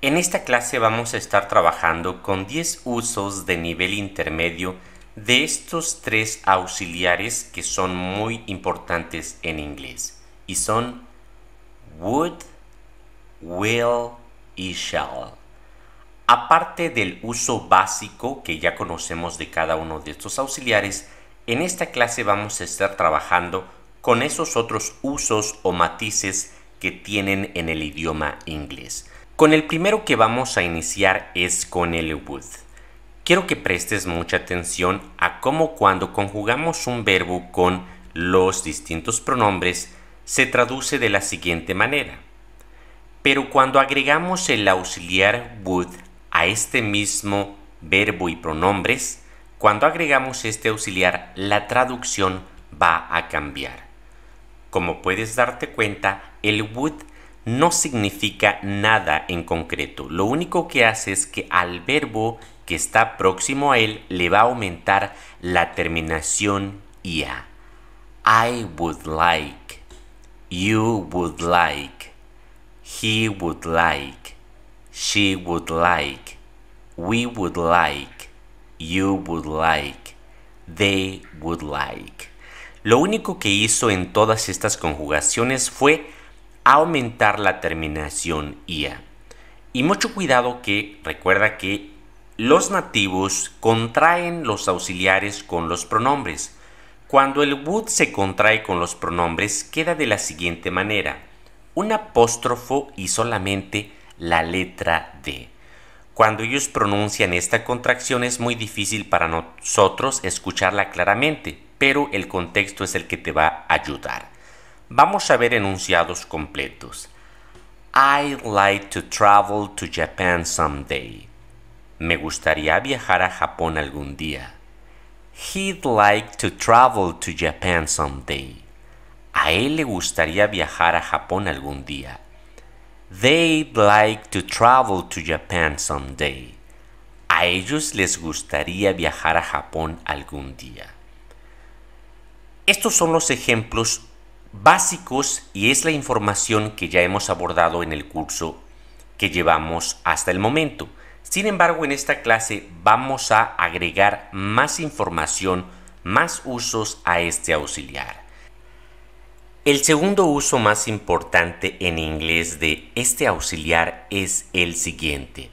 En esta clase vamos a estar trabajando con 10 usos de nivel intermedio de estos tres auxiliares que son muy importantes en inglés y son would, will y shall. Aparte del uso básico que ya conocemos de cada uno de estos auxiliares, en esta clase vamos a estar trabajando con esos otros usos o matices que tienen en el idioma inglés. Con el primero que vamos a iniciar es con el would. Quiero que prestes mucha atención a cómo cuando conjugamos un verbo con los distintos pronombres se traduce de la siguiente manera. Pero cuando agregamos el auxiliar would a este mismo verbo y pronombres, cuando agregamos este auxiliar, la traducción va a cambiar. Como puedes darte cuenta, el would no significa nada en concreto. Lo único que hace es que al verbo que está próximo a él le va a aumentar la terminación ia. I would like. You would like. He would like. She would like. We would like. You would like. They would like. Lo único que hizo en todas estas conjugaciones fue aumentar la terminación IA. Y mucho cuidado que recuerda que los nativos contraen los auxiliares con los pronombres. Cuando el would se contrae con los pronombres queda de la siguiente manera. Un apóstrofo y solamente la letra D. Cuando ellos pronuncian esta contracción es muy difícil para nosotros escucharla claramente, pero el contexto es el que te va a ayudar. Vamos a ver enunciados completos. I'd like to travel to Japan someday. Me gustaría viajar a Japón algún día. He'd like to travel to Japan someday. A él le gustaría viajar a Japón algún día. They'd like to travel to Japan someday. A ellos les gustaría viajar a Japón algún día. Estos son los ejemplos básicos y es la información que ya hemos abordado en el curso que llevamos hasta el momento. Sin embargo, en esta clase vamos a agregar más información, más usos a este auxiliar. El segundo uso más importante en inglés de este auxiliar es el siguiente.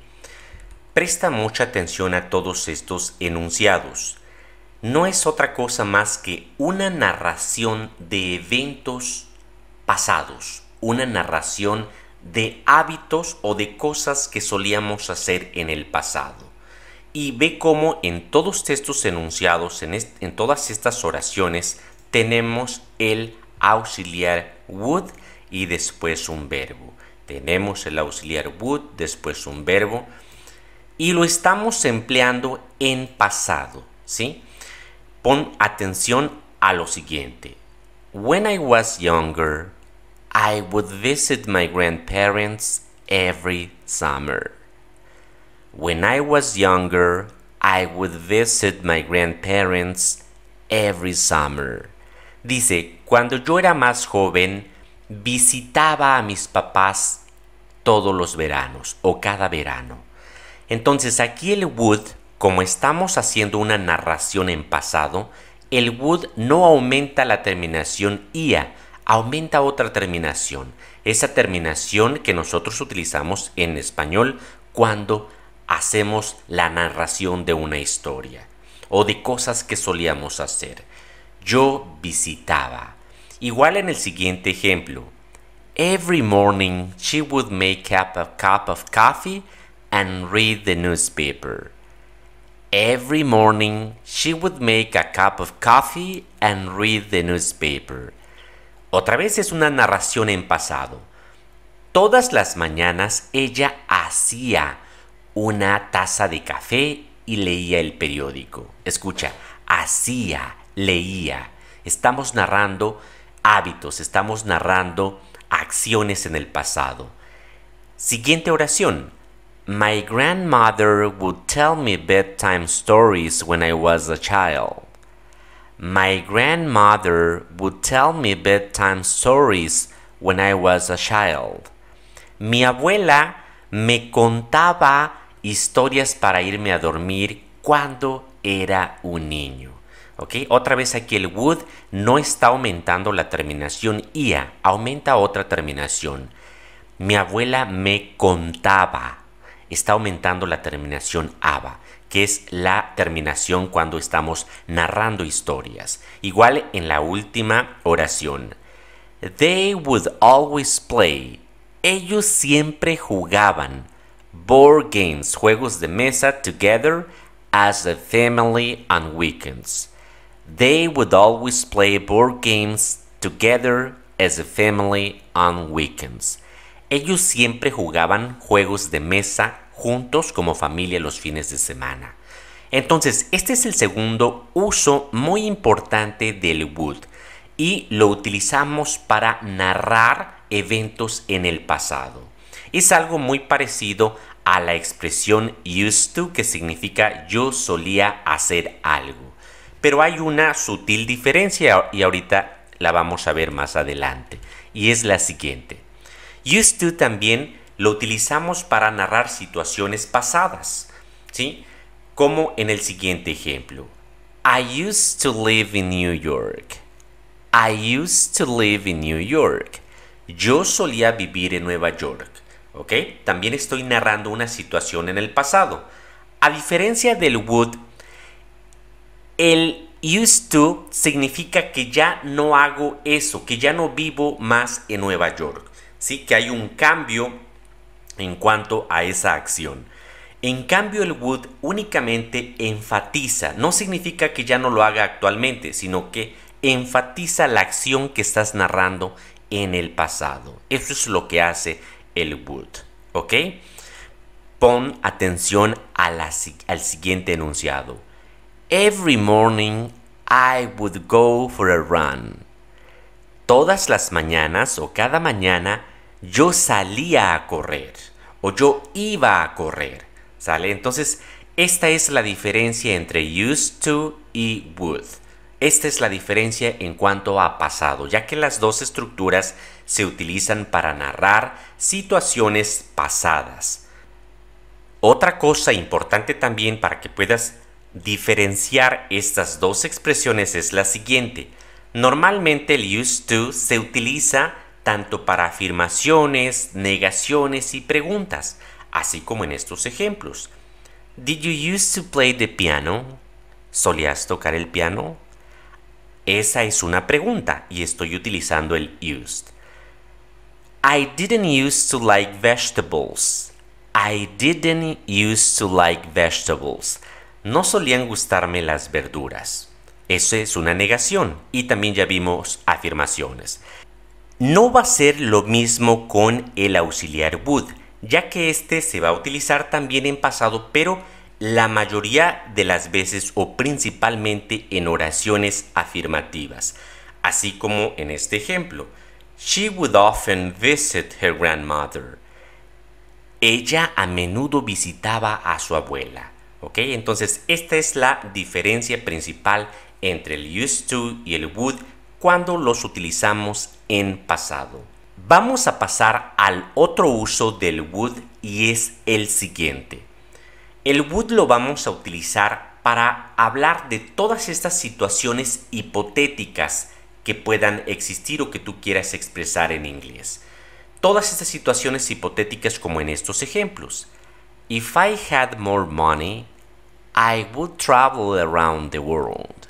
Presta mucha atención a todos estos enunciados no es otra cosa más que una narración de eventos pasados, una narración de hábitos o de cosas que solíamos hacer en el pasado. Y ve cómo en todos estos enunciados, en, en todas estas oraciones, tenemos el auxiliar would y después un verbo. Tenemos el auxiliar would, después un verbo. Y lo estamos empleando en pasado, ¿sí? pon atención a lo siguiente. When I was younger, I would visit my grandparents every summer. When I was younger, I would visit my grandparents every summer. Dice, cuando yo era más joven, visitaba a mis papás todos los veranos o cada verano. Entonces aquí el would como estamos haciendo una narración en pasado, el would no aumenta la terminación ia, aumenta otra terminación, esa terminación que nosotros utilizamos en español cuando hacemos la narración de una historia o de cosas que solíamos hacer. Yo visitaba. Igual en el siguiente ejemplo. Every morning she would make up a cup of coffee and read the newspaper. Every morning she would make a cup of coffee and read the newspaper. Otra vez es una narración en pasado. Todas las mañanas ella hacía una taza de café y leía el periódico. Escucha, hacía, leía. Estamos narrando hábitos, estamos narrando acciones en el pasado. Siguiente oración. My grandmother would tell me bedtime stories when I was a child. My grandmother would tell me bedtime stories when I was a child. Mi abuela me contaba historias para irme a dormir cuando era un niño. ¿Ok? Otra vez aquí el would no está aumentando la terminación ia, aumenta otra terminación. Mi abuela me contaba está aumentando la terminación ABA, que es la terminación cuando estamos narrando historias. Igual en la última oración. They would always play. Ellos siempre jugaban board games, juegos de mesa together as a family on weekends. They would always play board games together as a family on weekends. Ellos siempre jugaban juegos de mesa juntos como familia los fines de semana. Entonces, este es el segundo uso muy importante del Wood. y lo utilizamos para narrar eventos en el pasado. Es algo muy parecido a la expresión used to que significa yo solía hacer algo. Pero hay una sutil diferencia y ahorita la vamos a ver más adelante. Y es la siguiente. Used este to también lo utilizamos para narrar situaciones pasadas, ¿sí? Como en el siguiente ejemplo. I used to live in New York. I used to live in New York. Yo solía vivir en Nueva York. ¿Ok? También estoy narrando una situación en el pasado. A diferencia del would, el used to significa que ya no hago eso, que ya no vivo más en Nueva York. ¿sí? que hay un cambio en cuanto a esa acción. En cambio, el Wood únicamente enfatiza, no significa que ya no lo haga actualmente, sino que enfatiza la acción que estás narrando en el pasado. Eso es lo que hace el Wood, ¿ok? Pon atención al siguiente enunciado. Every morning I would go for a run. Todas las mañanas o cada mañana yo salía a correr o yo iba a correr, ¿sale? Entonces, esta es la diferencia entre used to y would. Esta es la diferencia en cuanto a pasado, ya que las dos estructuras se utilizan para narrar situaciones pasadas. Otra cosa importante también para que puedas diferenciar estas dos expresiones es la siguiente. Normalmente el used to se utiliza tanto para afirmaciones, negaciones y preguntas, así como en estos ejemplos. Did you used to play the piano? ¿Solías tocar el piano? Esa es una pregunta y estoy utilizando el used. I didn't use to like vegetables. I didn't used to like vegetables. No solían gustarme las verduras. Eso es una negación y también ya vimos afirmaciones. No va a ser lo mismo con el auxiliar would, ya que este se va a utilizar también en pasado, pero la mayoría de las veces o principalmente en oraciones afirmativas, así como en este ejemplo. She would often visit her grandmother. Ella a menudo visitaba a su abuela. ¿Ok? Entonces, esta es la diferencia principal entre el used to y el would cuando los utilizamos en pasado. Vamos a pasar al otro uso del would y es el siguiente. El would lo vamos a utilizar para hablar de todas estas situaciones hipotéticas que puedan existir o que tú quieras expresar en inglés. Todas estas situaciones hipotéticas como en estos ejemplos. If I had more money, I would travel around the world.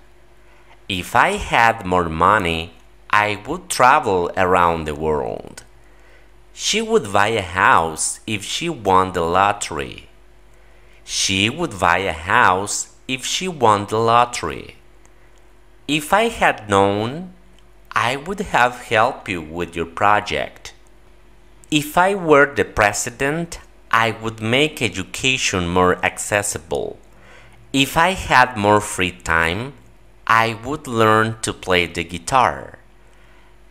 If I had more money, I would travel around the world. She would buy a house if she won the lottery. She would buy a house if she won the lottery. If I had known, I would have helped you with your project. If I were the president, I would make education more accessible. If I had more free time, I would learn to play the guitar.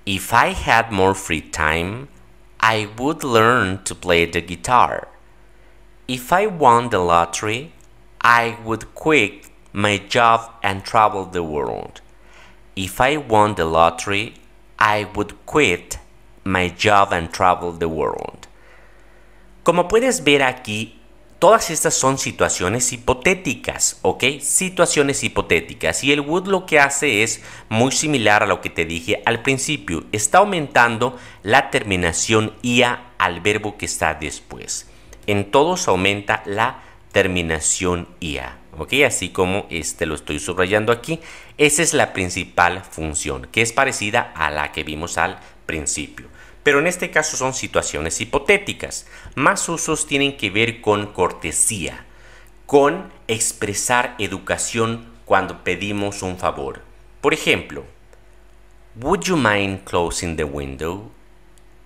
If I had more free time, I would learn to play the guitar. If I won the lottery, I would quit my job and travel the world. If I won the lottery, I would quit my job and travel the world. Como puedes ver aquí, Todas estas son situaciones hipotéticas, ¿ok? Situaciones hipotéticas. Y el Wood lo que hace es muy similar a lo que te dije al principio. Está aumentando la terminación IA al verbo que está después. En todos aumenta la terminación IA. ¿ok? Así como este lo estoy subrayando aquí. Esa es la principal función, que es parecida a la que vimos al principio pero en este caso son situaciones hipotéticas. Más usos tienen que ver con cortesía, con expresar educación cuando pedimos un favor. Por ejemplo, ¿Would you mind closing the window?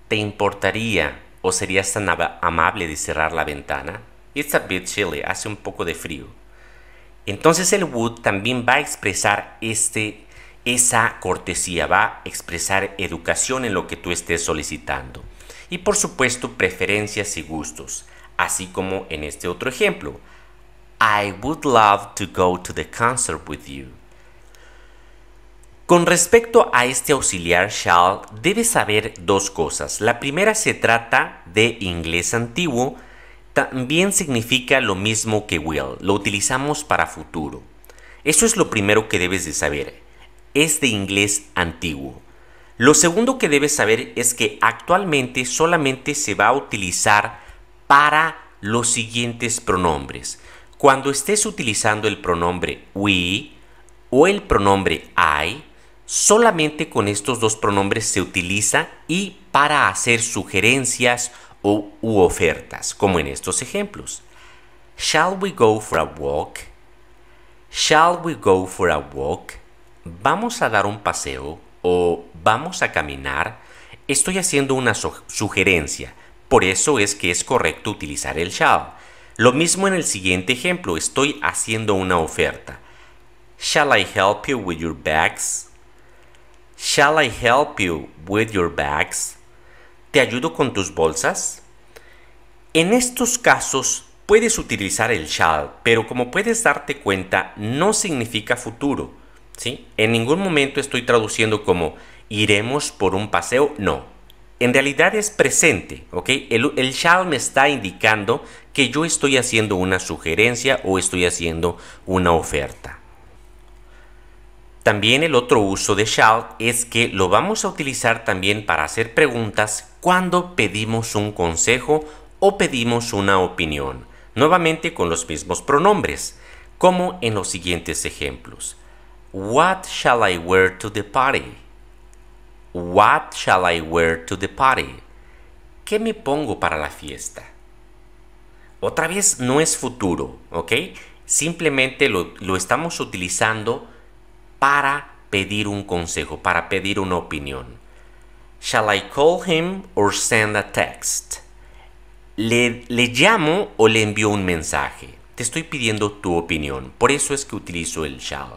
¿Te importaría o serías tan amable de cerrar la ventana? It's a bit chilly, hace un poco de frío. Entonces el would también va a expresar este esa cortesía va a expresar educación en lo que tú estés solicitando. Y por supuesto preferencias y gustos, así como en este otro ejemplo. I would love to go to the concert with you. Con respecto a este auxiliar shall, debes saber dos cosas. La primera se trata de inglés antiguo, también significa lo mismo que will, lo utilizamos para futuro. Eso es lo primero que debes de saber es de inglés antiguo. Lo segundo que debes saber es que actualmente solamente se va a utilizar para los siguientes pronombres. Cuando estés utilizando el pronombre we o el pronombre I, solamente con estos dos pronombres se utiliza y para hacer sugerencias o u ofertas, como en estos ejemplos. Shall we go for a walk? Shall we go for a walk? vamos a dar un paseo o vamos a caminar, estoy haciendo una sugerencia. Por eso es que es correcto utilizar el shall. Lo mismo en el siguiente ejemplo, estoy haciendo una oferta. Shall I help you with your bags? Shall I help you with your bags? ¿Te ayudo con tus bolsas? En estos casos puedes utilizar el shall, pero como puedes darte cuenta, no significa futuro. En ningún momento estoy traduciendo como iremos por un paseo, no. En realidad es presente, El, el shall me está indicando que yo estoy haciendo una sugerencia o estoy haciendo una oferta. También el otro uso de shall es que lo vamos a utilizar también para hacer preguntas cuando pedimos un consejo o pedimos una opinión, nuevamente con los mismos pronombres, como en los siguientes ejemplos. What shall I wear to the party? What shall I wear to the party? ¿Qué me pongo para la fiesta? Otra vez no es futuro, ¿ok? Simplemente lo, estamos utilizando para pedir un consejo, para pedir una opinión. Shall I call him or send a text? Le, le llamo o le envío un mensaje. Te estoy pidiendo tu opinión. Por eso es que utilizo el shall.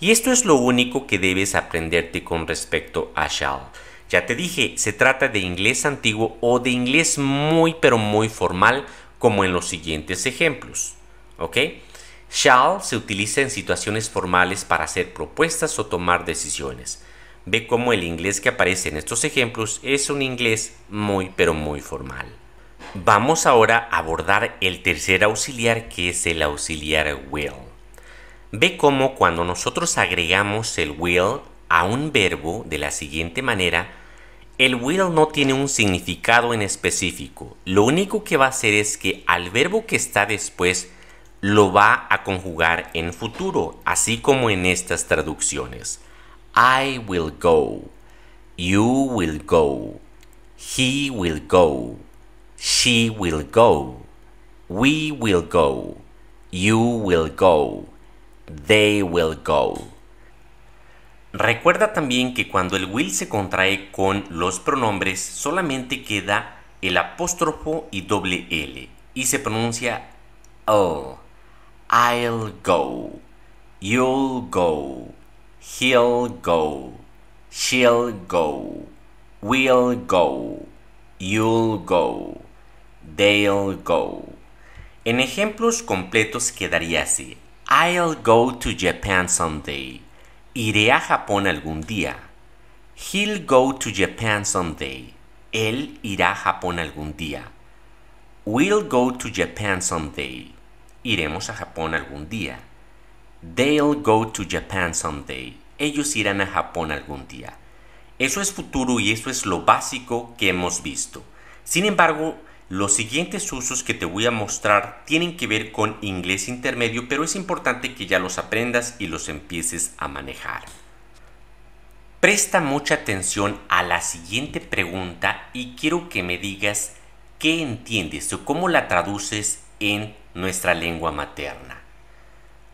Y esto es lo único que debes aprenderte con respecto a shall. Ya te dije, se trata de inglés antiguo o de inglés muy pero muy formal, como en los siguientes ejemplos. ¿Ok? Shall se utiliza en situaciones formales para hacer propuestas o tomar decisiones. Ve cómo el inglés que aparece en estos ejemplos es un inglés muy pero muy formal. Vamos ahora a abordar el tercer auxiliar que es el auxiliar will. Ve cómo cuando nosotros agregamos el will a un verbo de la siguiente manera, el will no tiene un significado en específico. Lo único que va a hacer es que al verbo que está después lo va a conjugar en futuro, así como en estas traducciones. I will go. You will go. He will go. She will go. We will go. You will go. They will go. Recuerda también que cuando el will se contrae con los pronombres solamente queda el apóstrofo y doble L y se pronuncia oh, I'll go, you'll go, he'll go, she'll go, we'll go, you'll go, they'll go. En ejemplos completos quedaría así. I'll go to Japan someday. Iré a Japón algún día. He'll go to Japan someday. Él irá a Japón algún día. We'll go to Japan someday. Iremos a Japón algún día. They'll go to Japan someday. Ellos irán a Japón algún día. Eso es futuro y eso es lo básico que hemos visto. Sin embargo, los siguientes usos que te voy a mostrar tienen que ver con inglés intermedio, pero es importante que ya los aprendas y los empieces a manejar. Presta mucha atención a la siguiente pregunta y quiero que me digas qué entiendes o cómo la traduces en nuestra lengua materna.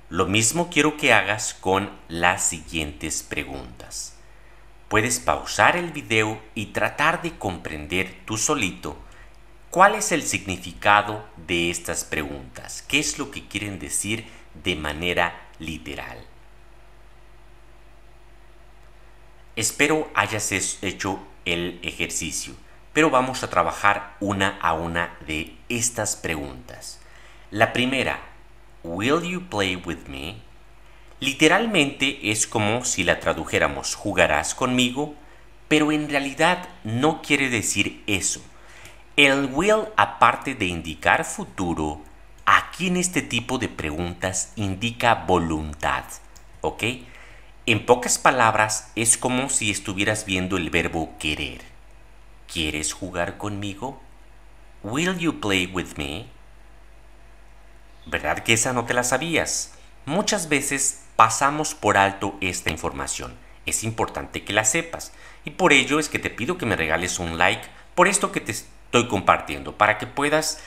Lo mismo quiero que hagas con las siguientes preguntas. Puedes pausar el video y tratar de comprender tú solito ¿Cuál es el significado de estas preguntas? ¿Qué es lo que quieren decir de manera literal? Espero hayas hecho el ejercicio, pero vamos a trabajar una a una de estas preguntas. La primera, ¿Will you play with me? Literalmente es como si la tradujéramos ¿Jugarás conmigo? Pero en realidad no quiere decir eso el will, aparte de indicar futuro, aquí en este tipo de preguntas indica voluntad, ¿ok? En pocas palabras, es como si estuvieras viendo el verbo querer. ¿Quieres jugar conmigo? Will you play with me? ¿Verdad que esa no te la sabías? Muchas veces pasamos por alto esta información. Es importante que la sepas. Y por ello es que te pido que me regales un like por esto que te estoy compartiendo para que puedas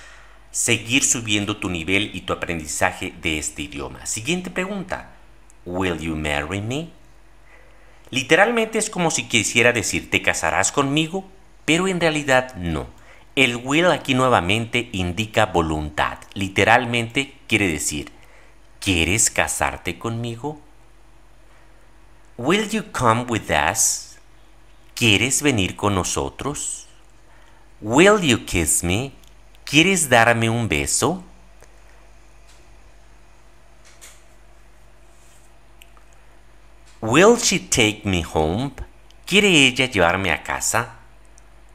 seguir subiendo tu nivel y tu aprendizaje de este idioma. Siguiente pregunta. Will you marry me? Literalmente es como si quisiera decir te casarás conmigo, pero en realidad no. El will aquí nuevamente indica voluntad. Literalmente quiere decir ¿quieres casarte conmigo? Will you come with us? ¿Quieres venir con nosotros? Will you kiss me? ¿Quieres darme un beso? Will she take me home? ¿Quiere ella llevarme a casa?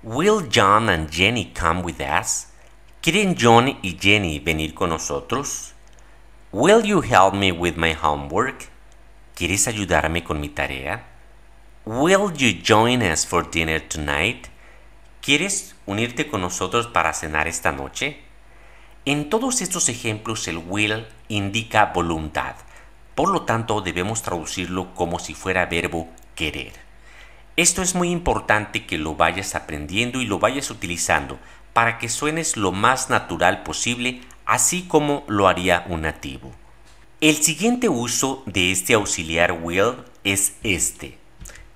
Will John and Jenny come with us? ¿Quieren John y Jenny venir con nosotros? Will you help me with my homework? ¿Quieres ayudarme con mi tarea? Will you join us for dinner tonight? ¿Quieres unirte con nosotros para cenar esta noche? En todos estos ejemplos el will indica voluntad, por lo tanto debemos traducirlo como si fuera verbo querer. Esto es muy importante que lo vayas aprendiendo y lo vayas utilizando para que suenes lo más natural posible, así como lo haría un nativo. El siguiente uso de este auxiliar will es este.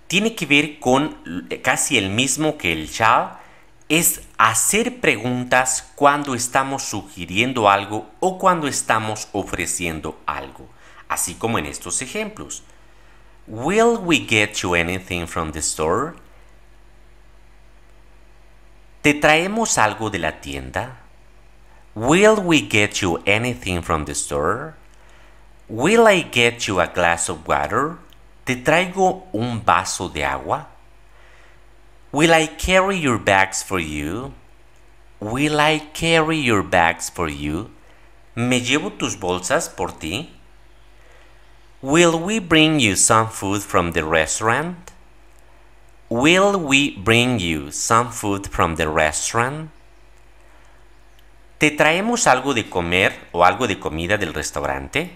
Tiene que ver con casi el mismo que el shall, es hacer preguntas cuando estamos sugiriendo algo o cuando estamos ofreciendo algo, así como en estos ejemplos. Will we get you anything from the store? ¿Te traemos algo de la tienda? Will we get you anything from the store? Will I get you a glass of water? ¿Te traigo un vaso de agua? Will I carry your bags for you? Will I carry your bags for you? ¿Me llevo tus bolsas por ti? Will we bring you some food from the restaurant? Will we bring you some food from the restaurant? ¿Te traemos algo de comer o algo de comida del restaurante?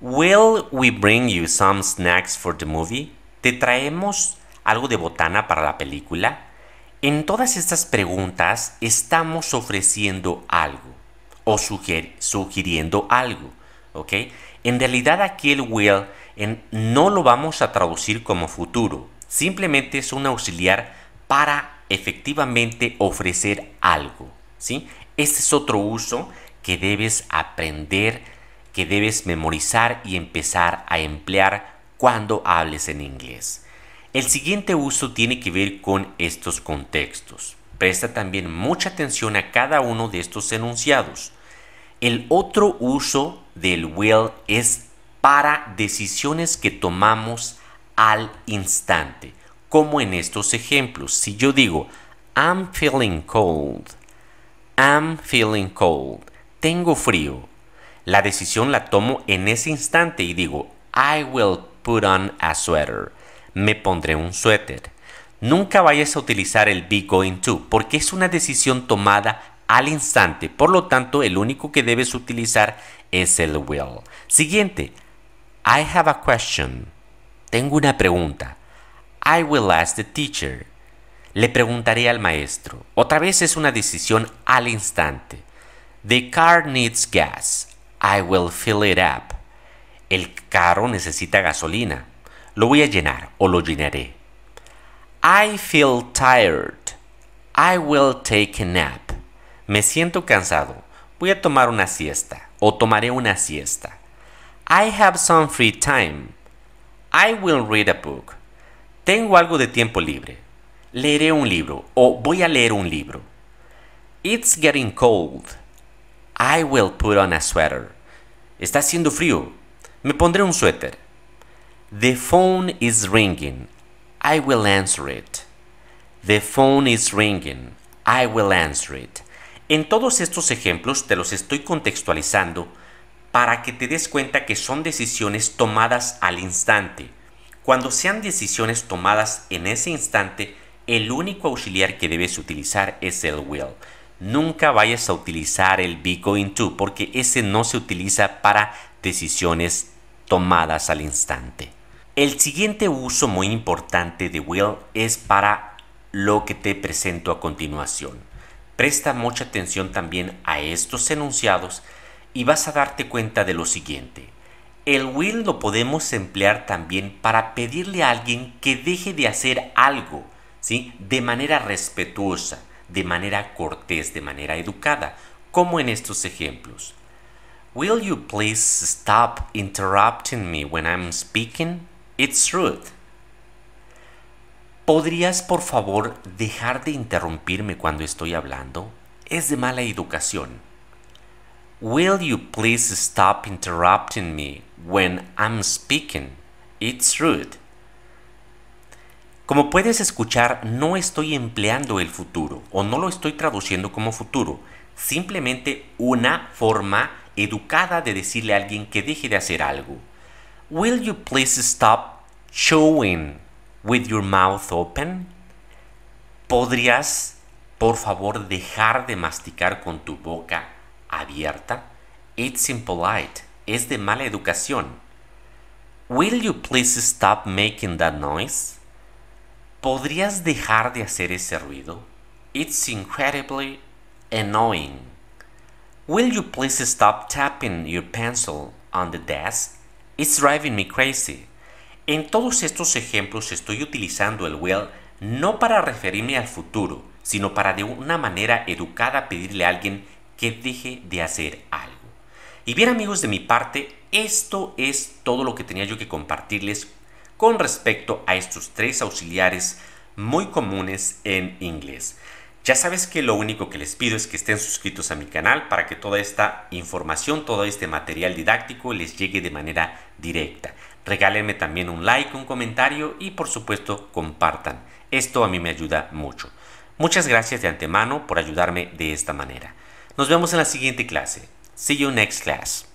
Will we bring you some snacks for the movie? ¿Te traemos algo de botana para la película? En todas estas preguntas estamos ofreciendo algo o sugiriendo algo, ¿ok? En realidad aquí el will en, no lo vamos a traducir como futuro, simplemente es un auxiliar para efectivamente ofrecer algo, ¿sí? Este es otro uso que debes aprender, que debes memorizar y empezar a emplear cuando hables en inglés. El siguiente uso tiene que ver con estos contextos. Presta también mucha atención a cada uno de estos enunciados. El otro uso del will es para decisiones que tomamos al instante, como en estos ejemplos. Si yo digo, I'm feeling cold, I'm feeling cold, tengo frío, la decisión la tomo en ese instante y digo, I will put on a sweater me pondré un suéter. Nunca vayas a utilizar el be going to porque es una decisión tomada al instante. Por lo tanto, el único que debes utilizar es el will. Siguiente. I have a question. Tengo una pregunta. I will ask the teacher. Le preguntaré al maestro. Otra vez es una decisión al instante. The car needs gas. I will fill it up. El carro necesita gasolina. Lo voy a llenar o lo llenaré. I feel tired. I will take a nap. Me siento cansado. Voy a tomar una siesta o tomaré una siesta. I have some free time. I will read a book. Tengo algo de tiempo libre. Leeré un libro o voy a leer un libro. It's getting cold. I will put on a sweater. Está haciendo frío. Me pondré un suéter. The phone is ringing. I will answer it. The phone is ringing. I will answer it. En todos estos ejemplos te los estoy contextualizando para que te des cuenta que son decisiones tomadas al instante. Cuando sean decisiones tomadas en ese instante, el único auxiliar que debes utilizar es el will. Nunca vayas a utilizar el be going to porque ese no se utiliza para decisiones tomadas al instante. El siguiente uso muy importante de will es para lo que te presento a continuación. Presta mucha atención también a estos enunciados y vas a darte cuenta de lo siguiente. El will lo podemos emplear también para pedirle a alguien que deje de hacer algo, ¿sí? De manera respetuosa, de manera cortés, de manera educada, como en estos ejemplos. Will you please stop interrupting me when I'm speaking? It's rude. ¿Podrías por favor dejar de interrumpirme cuando estoy hablando? Es de mala educación. Will you please stop interrupting me when I'm speaking? It's rude. Como puedes escuchar, no estoy empleando el futuro o no lo estoy traduciendo como futuro, simplemente una forma educada de decirle a alguien que deje de hacer algo. Will you please stop Showing with your mouth open? ¿Podrías, por favor, dejar de masticar con tu boca abierta? It's impolite. Es de mala educación. Will you please stop making that noise? ¿Podrías dejar de hacer ese ruido? It's incredibly annoying. Will you please stop tapping your pencil on the desk? It's driving me crazy. En todos estos ejemplos estoy utilizando el will no para referirme al futuro, sino para de una manera educada pedirle a alguien que deje de hacer algo. Y bien amigos de mi parte, esto es todo lo que tenía yo que compartirles con respecto a estos tres auxiliares muy comunes en inglés. Ya sabes que lo único que les pido es que estén suscritos a mi canal para que toda esta información, todo este material didáctico les llegue de manera directa. Regálenme también un like, un comentario y por supuesto compartan. Esto a mí me ayuda mucho. Muchas gracias de antemano por ayudarme de esta manera. Nos vemos en la siguiente clase. See you next class.